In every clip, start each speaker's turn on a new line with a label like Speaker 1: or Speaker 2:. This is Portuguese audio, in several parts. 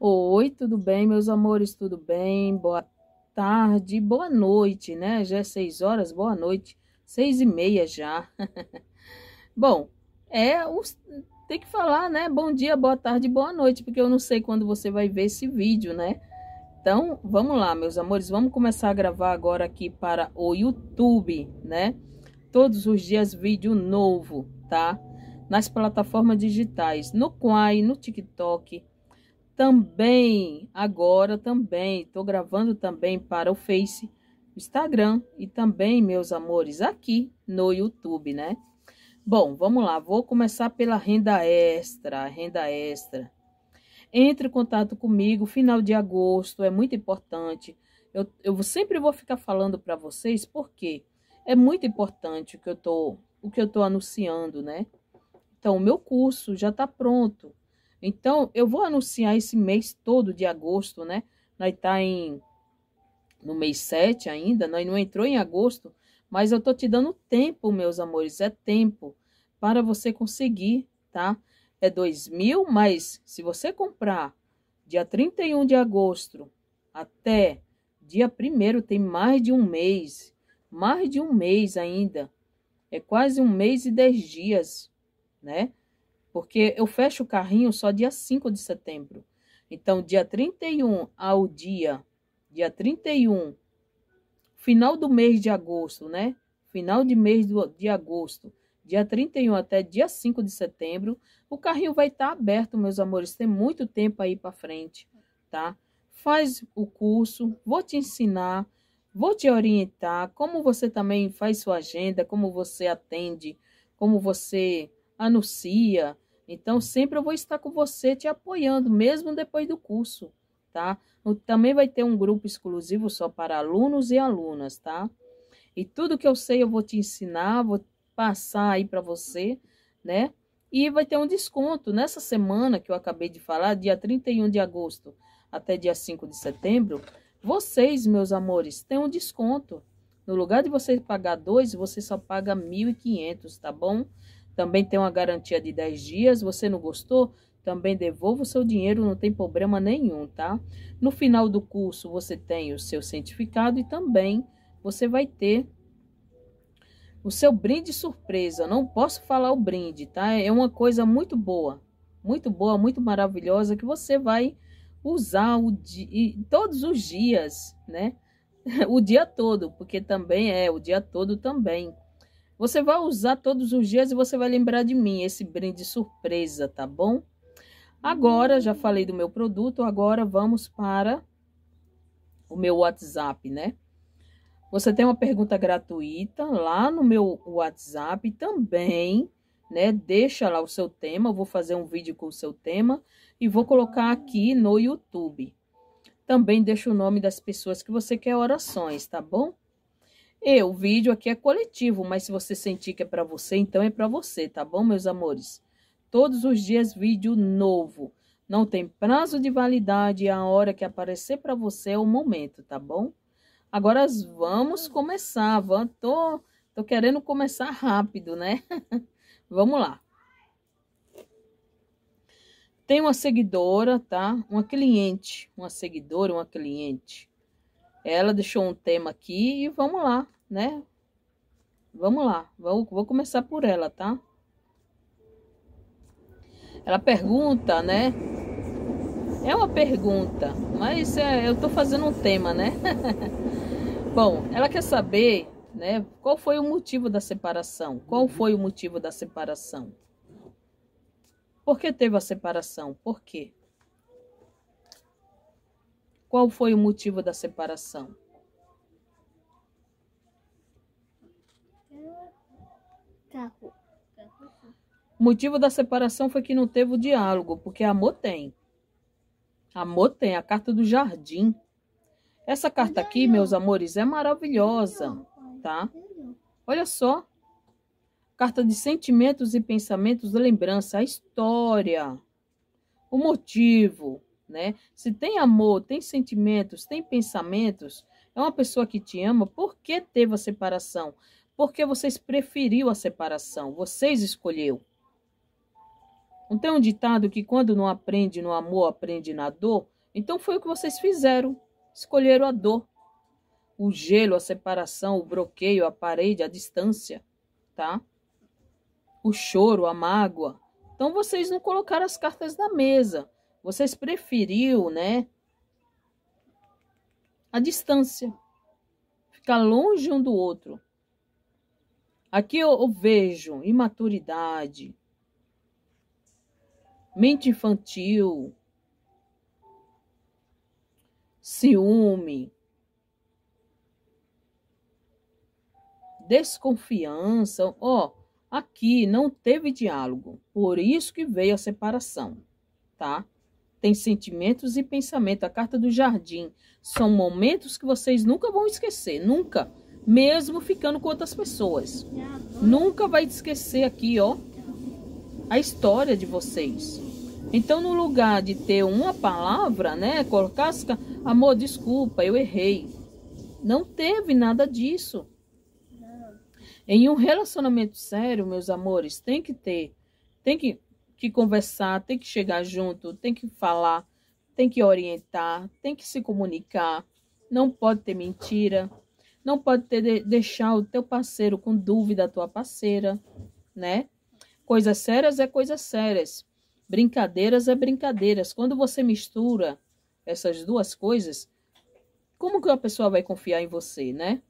Speaker 1: Oi, tudo bem, meus amores? Tudo bem? Boa tarde, boa noite, né? Já é seis horas, boa noite, seis e meia já. Bom, é os... tem que falar, né? Bom dia, boa tarde, boa noite, porque eu não sei quando você vai ver esse vídeo, né? Então, vamos lá, meus amores, vamos começar a gravar agora aqui para o YouTube, né? Todos os dias vídeo novo, tá? Nas plataformas digitais, no Quai, no TikTok, também, agora também, estou gravando também para o Face, Instagram e também, meus amores, aqui no YouTube, né? Bom, vamos lá, vou começar pela renda extra, renda extra. Entre em contato comigo, final de agosto, é muito importante. Eu, eu sempre vou ficar falando para vocês porque é muito importante o que eu tô, o que eu tô anunciando, né? Então, o meu curso já está pronto. Então, eu vou anunciar esse mês todo de agosto, né? Nós tá em no mês 7 ainda, nós não entrou em agosto, mas eu tô te dando tempo, meus amores, é tempo para você conseguir, tá? É dois mil, mas se você comprar dia 31 de agosto até dia 1 tem mais de um mês, mais de um mês ainda, é quase um mês e dez dias, né? porque eu fecho o carrinho só dia 5 de setembro. Então, dia 31 ao dia, dia 31, final do mês de agosto, né? Final de mês do, de agosto, dia 31 até dia 5 de setembro, o carrinho vai estar tá aberto, meus amores. Tem muito tempo aí para frente, tá? Faz o curso, vou te ensinar, vou te orientar como você também faz sua agenda, como você atende, como você anuncia, então, sempre eu vou estar com você te apoiando, mesmo depois do curso, tá? Também vai ter um grupo exclusivo só para alunos e alunas, tá? E tudo que eu sei eu vou te ensinar, vou passar aí para você, né? E vai ter um desconto nessa semana que eu acabei de falar, dia 31 de agosto até dia 5 de setembro. Vocês, meus amores, têm um desconto. No lugar de vocês pagar dois, você só paga 1.500, tá bom? Também tem uma garantia de 10 dias. Você não gostou? Também devolva o seu dinheiro, não tem problema nenhum, tá? No final do curso, você tem o seu certificado e também você vai ter o seu brinde surpresa. Não posso falar o brinde, tá? É uma coisa muito boa, muito boa, muito maravilhosa que você vai usar o todos os dias, né? o dia todo, porque também é o dia todo também. Você vai usar todos os dias e você vai lembrar de mim, esse brinde surpresa, tá bom? Agora, já falei do meu produto, agora vamos para o meu WhatsApp, né? Você tem uma pergunta gratuita lá no meu WhatsApp também, né? Deixa lá o seu tema, eu vou fazer um vídeo com o seu tema e vou colocar aqui no YouTube. Também deixa o nome das pessoas que você quer orações, tá bom? E o vídeo aqui é coletivo, mas se você sentir que é para você, então é para você, tá bom, meus amores? Todos os dias vídeo novo. Não tem prazo de validade, a hora que aparecer para você é o momento, tá bom? Agora vamos começar, vamos, tô, tô querendo começar rápido, né? vamos lá. Tem uma seguidora, tá? Uma cliente, uma seguidora, uma cliente ela deixou um tema aqui e vamos lá, né? Vamos lá, vou, vou começar por ela, tá? Ela pergunta, né? É uma pergunta, mas é, eu tô fazendo um tema, né? Bom, ela quer saber, né? Qual foi o motivo da separação? Qual foi o motivo da separação? Por que teve a separação? Por quê? Qual foi o motivo da separação? Carro. O motivo da separação foi que não teve o diálogo, porque amor tem. Amor tem a carta do jardim. Essa carta aqui, meus amores, é maravilhosa, tá? Olha só. Carta de sentimentos e pensamentos lembrança, a história, o motivo, né? Se tem amor, tem sentimentos, tem pensamentos, é uma pessoa que te ama, por que teve a separação? Porque vocês preferiu a separação, vocês escolheu. Não tem um ditado que quando não aprende no amor, aprende na dor? Então foi o que vocês fizeram, escolheram a dor. O gelo, a separação, o bloqueio, a parede, a distância, tá? O choro, a mágoa. Então vocês não colocaram as cartas na mesa. Vocês preferiu, né? A distância. Ficar longe um do outro. Aqui eu, eu vejo imaturidade, mente infantil, ciúme, desconfiança. Ó, aqui não teve diálogo, por isso que veio a separação, tá? tem sentimentos e pensamento. A carta do jardim são momentos que vocês nunca vão esquecer, nunca. Mesmo ficando com outras pessoas. Nunca vai esquecer aqui, ó, a história de vocês. Então, no lugar de ter uma palavra, né, colocar amor, desculpa, eu errei. Não teve nada disso. Em um relacionamento sério, meus amores, tem que ter, tem que que conversar, tem que chegar junto, tem que falar, tem que orientar, tem que se comunicar. Não pode ter mentira, não pode ter de deixar o teu parceiro com dúvida a tua parceira, né? Coisas sérias é coisas sérias, brincadeiras é brincadeiras. Quando você mistura essas duas coisas, como que a pessoa vai confiar em você, né?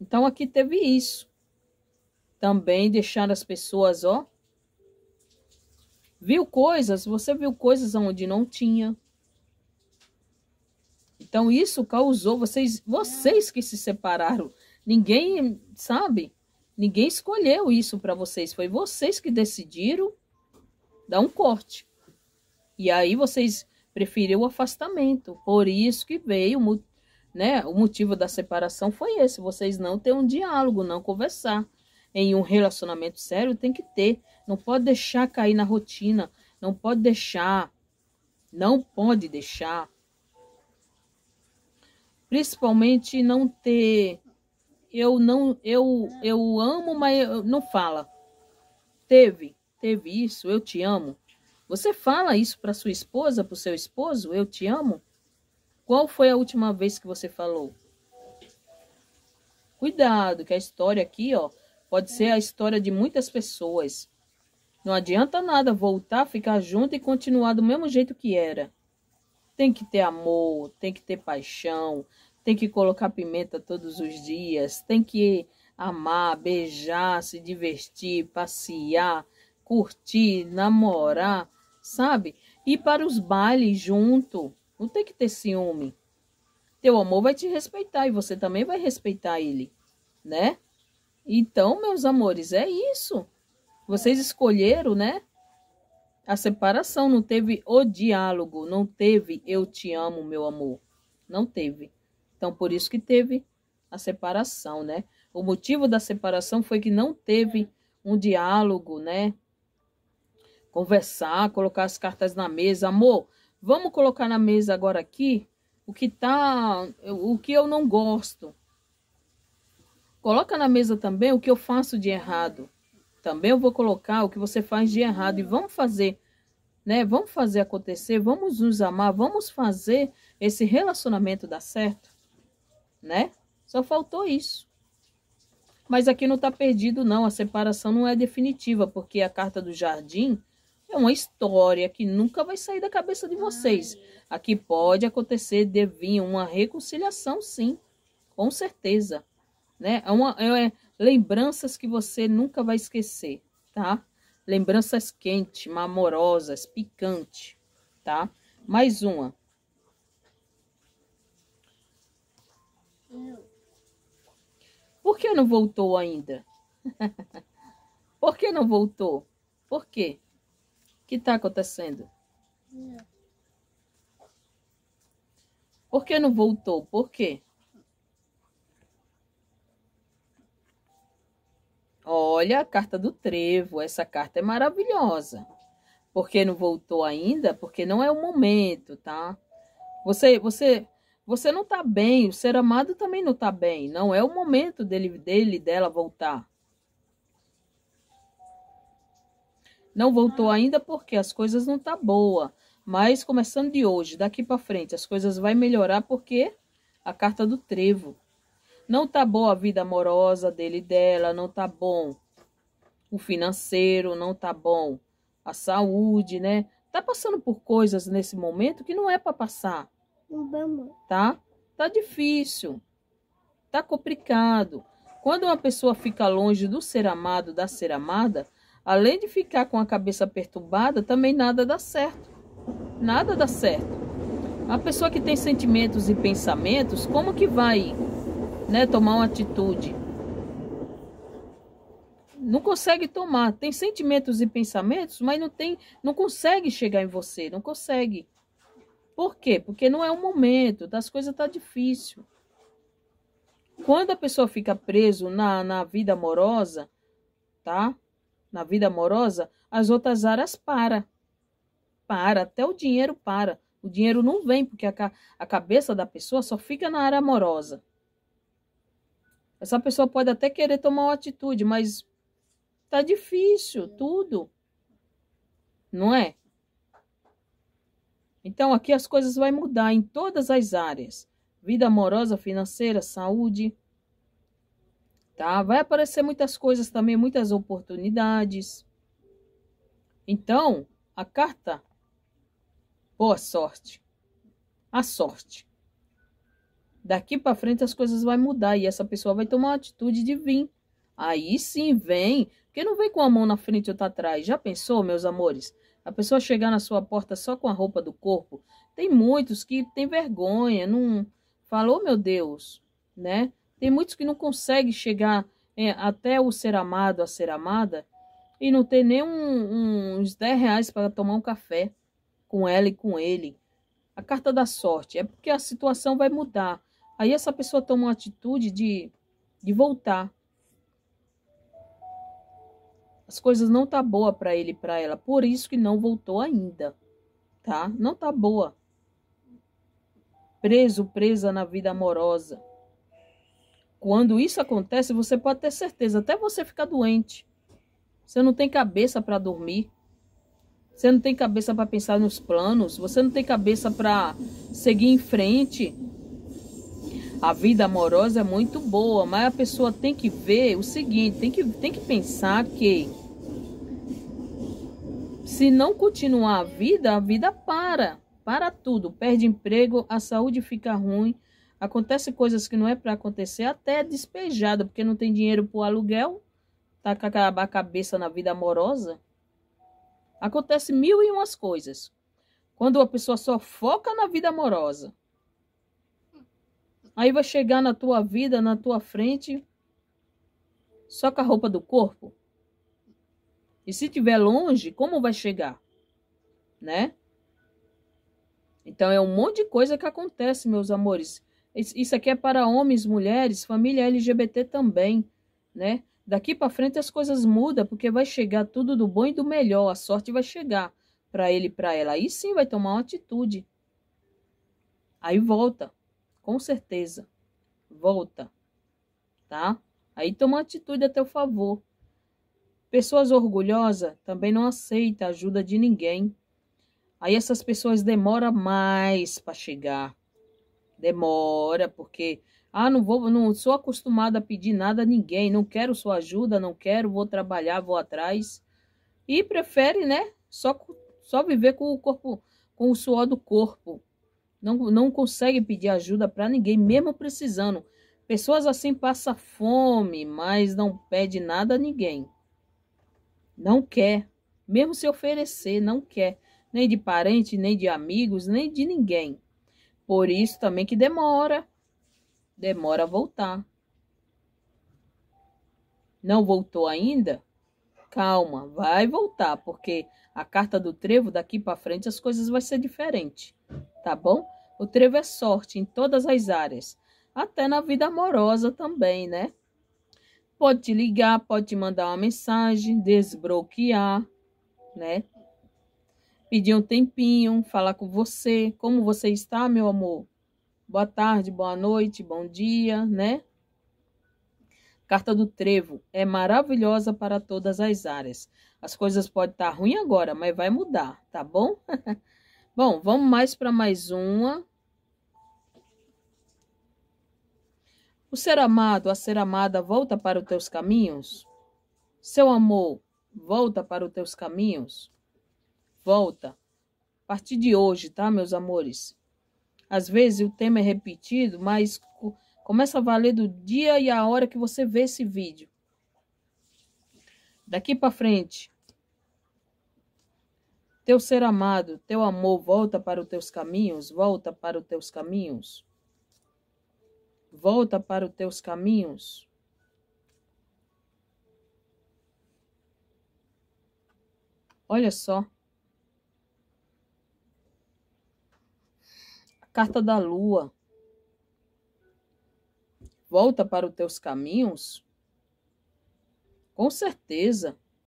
Speaker 1: Então aqui teve isso. Também deixar as pessoas, ó, Viu coisas, você viu coisas onde não tinha. Então isso causou vocês, vocês que se separaram. Ninguém, sabe? Ninguém escolheu isso para vocês, foi vocês que decidiram dar um corte. E aí vocês preferiram o afastamento. Por isso que veio, né, o motivo da separação foi esse, vocês não ter um diálogo, não conversar em um relacionamento sério tem que ter. Não pode deixar cair na rotina. Não pode deixar. Não pode deixar. Principalmente não ter. Eu não. Eu, eu amo, mas eu, não fala. Teve. Teve isso. Eu te amo. Você fala isso para sua esposa, para o seu esposo? Eu te amo? Qual foi a última vez que você falou? Cuidado, que a história aqui, ó, Pode ser a história de muitas pessoas. Não adianta nada voltar, ficar junto e continuar do mesmo jeito que era. Tem que ter amor, tem que ter paixão, tem que colocar pimenta todos os dias, tem que amar, beijar, se divertir, passear, curtir, namorar, sabe? Ir para os bailes junto. Não tem que ter ciúme. Teu amor vai te respeitar e você também vai respeitar ele, né? Então, meus amores, é isso. Vocês escolheram, né? A separação não teve o diálogo, não teve eu te amo, meu amor. Não teve. Então, por isso que teve a separação, né? O motivo da separação foi que não teve um diálogo, né? Conversar, colocar as cartas na mesa. Amor, vamos colocar na mesa agora aqui o que tá, o que eu não gosto. Coloca na mesa também o que eu faço de errado. Também eu vou colocar o que você faz de errado e vamos fazer, né? Vamos fazer acontecer, vamos nos amar, vamos fazer esse relacionamento dar certo, né? Só faltou isso. Mas aqui não está perdido, não. A separação não é definitiva, porque a carta do jardim é uma história que nunca vai sair da cabeça de vocês. Aqui pode acontecer, devia uma reconciliação, sim, com certeza né? É uma, é, é lembranças que você nunca vai esquecer, tá? Lembranças quentes, amorosas, picantes, tá? Mais uma. Por que não voltou ainda? Por que não voltou? Por quê? O que tá acontecendo? Por que não voltou? Por quê? Olha a carta do trevo, essa carta é maravilhosa. Porque não voltou ainda, porque não é o momento, tá? Você você você não tá bem, o ser amado também não tá bem, não é o momento dele dele dela voltar. Não voltou ainda porque as coisas não tá boa, mas começando de hoje, daqui para frente, as coisas vai melhorar porque a carta do trevo não tá boa a vida amorosa dele e dela, não tá bom o financeiro, não tá bom a saúde, né? Tá passando por coisas nesse momento que não é para passar. Tá? Tá difícil. Tá complicado. Quando uma pessoa fica longe do ser amado, da ser amada, além de ficar com a cabeça perturbada, também nada dá certo. Nada dá certo. A pessoa que tem sentimentos e pensamentos, como que vai né, tomar uma atitude. Não consegue tomar, tem sentimentos e pensamentos, mas não tem, não consegue chegar em você, não consegue. Por quê? Porque não é o momento, das coisas tá difícil. Quando a pessoa fica preso na, na vida amorosa, tá? Na vida amorosa, as outras áreas para. Para, até o dinheiro para. O dinheiro não vem, porque a, a cabeça da pessoa só fica na área amorosa. Essa pessoa pode até querer tomar uma atitude, mas tá difícil tudo. Não é? Então aqui as coisas vão mudar em todas as áreas. Vida amorosa, financeira, saúde. Tá? Vai aparecer muitas coisas também, muitas oportunidades. Então, a carta boa sorte. A sorte daqui para frente as coisas vão mudar e essa pessoa vai tomar uma atitude de vir. Aí sim vem, porque não vem com a mão na frente ou outra atrás. Já pensou, meus amores? A pessoa chegar na sua porta só com a roupa do corpo. Tem muitos que têm vergonha, não falou, meu Deus, né? Tem muitos que não conseguem chegar é, até o ser amado, a ser amada, e não ter nem um, uns 10 reais para tomar um café com ela e com ele. A carta da sorte é porque a situação vai mudar. Aí essa pessoa toma uma atitude de, de voltar. As coisas não tá boa para ele, para ela, por isso que não voltou ainda, tá? Não tá boa. Preso, presa na vida amorosa. Quando isso acontece, você pode ter certeza, até você ficar doente. Você não tem cabeça para dormir. Você não tem cabeça para pensar nos planos, você não tem cabeça para seguir em frente. A vida amorosa é muito boa, mas a pessoa tem que ver o seguinte, tem que, tem que pensar que se não continuar a vida, a vida para, para tudo, perde emprego, a saúde fica ruim, acontece coisas que não é para acontecer, até é despejada, porque não tem dinheiro para o aluguel, tá com a cabeça na vida amorosa. Acontece mil e umas coisas. Quando a pessoa só foca na vida amorosa, Aí vai chegar na tua vida, na tua frente, só com a roupa do corpo. E se tiver longe, como vai chegar? Né? Então é um monte de coisa que acontece, meus amores. Isso aqui é para homens, mulheres, família LGBT também, né? Daqui para frente as coisas mudam, porque vai chegar tudo do bom e do melhor, a sorte vai chegar para ele e para ela. Aí sim vai tomar uma atitude. Aí volta com certeza. Volta, tá? Aí toma uma atitude a teu favor. Pessoas orgulhosas também não aceita a ajuda de ninguém. Aí essas pessoas demoram mais para chegar. Demora, porque ah, não vou, não sou acostumada a pedir nada a ninguém, não quero sua ajuda, não quero, vou trabalhar, vou atrás. E prefere, né, só só viver com o corpo com o suor do corpo. Não, não consegue pedir ajuda para ninguém, mesmo precisando. Pessoas assim passam fome, mas não pede nada a ninguém. Não quer. Mesmo se oferecer, não quer. Nem de parente, nem de amigos, nem de ninguém. Por isso também que demora. Demora a voltar. Não voltou ainda? Calma, vai voltar, porque a carta do trevo daqui para frente as coisas vai ser diferente, tá bom? O trevo é sorte em todas as áreas, até na vida amorosa também, né? Pode te ligar, pode te mandar uma mensagem, desbloquear, né? Pedir um tempinho, falar com você, como você está, meu amor? Boa tarde, boa noite, bom dia, né? Carta do Trevo é maravilhosa para todas as áreas. As coisas podem estar tá ruim agora, mas vai mudar, tá bom? bom, vamos mais para mais uma. O ser amado, a ser amada, volta para os teus caminhos. Seu amor, volta para os teus caminhos. Volta. A partir de hoje, tá, meus amores? Às vezes o tema é repetido, mas Começa a valer do dia e a hora que você vê esse vídeo. Daqui para frente, teu ser amado, teu amor volta para os teus caminhos, volta para os teus caminhos. Volta para os teus caminhos. Olha só. A carta da lua volta para os teus caminhos? Com certeza,